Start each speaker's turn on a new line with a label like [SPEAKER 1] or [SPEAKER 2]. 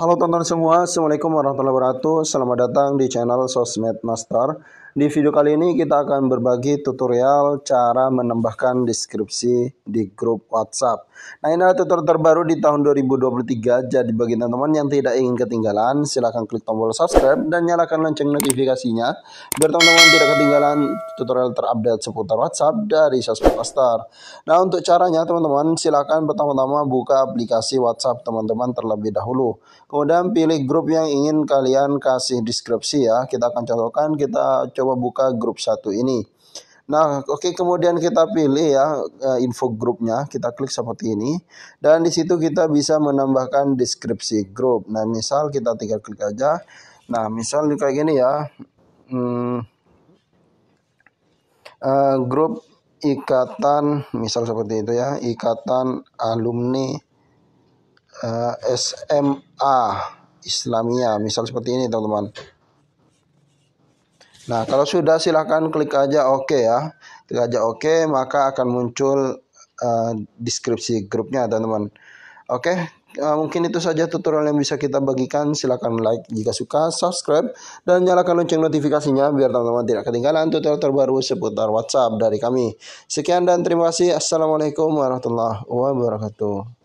[SPEAKER 1] Halo teman-teman semua, Assalamualaikum warahmatullahi wabarakatuh Selamat datang di channel Sosmed Master di video kali ini kita akan berbagi tutorial cara menambahkan deskripsi di grup WhatsApp. Nah ini adalah tutorial terbaru di tahun 2023. Jadi bagi teman-teman yang tidak ingin ketinggalan silahkan klik tombol subscribe dan nyalakan lonceng notifikasinya. Biar teman-teman tidak ketinggalan tutorial terupdate seputar WhatsApp dari Sosmed Star. Nah untuk caranya teman-teman silahkan pertama-tama buka aplikasi WhatsApp teman-teman terlebih dahulu. Kemudian pilih grup yang ingin kalian kasih deskripsi ya. Kita akan contohkan kita coba buka grup satu ini. Nah, oke okay, kemudian kita pilih ya eh, info grupnya, kita klik seperti ini dan di situ kita bisa menambahkan deskripsi grup. Nah, misal kita tinggal klik aja. Nah, misal kayak gini ya. Hmm, uh, grup ikatan misal seperti itu ya, ikatan alumni uh, eh, SMA Islamia, misal seperti ini teman-teman. Nah, kalau sudah silahkan klik aja oke okay ya. Klik aja oke, okay, maka akan muncul uh, deskripsi grupnya, teman-teman. Oke, okay? uh, mungkin itu saja tutorial yang bisa kita bagikan. Silahkan like jika suka, subscribe, dan nyalakan lonceng notifikasinya biar teman-teman tidak ketinggalan tutorial terbaru seputar WhatsApp dari kami. Sekian dan terima kasih. Assalamualaikum warahmatullahi wabarakatuh.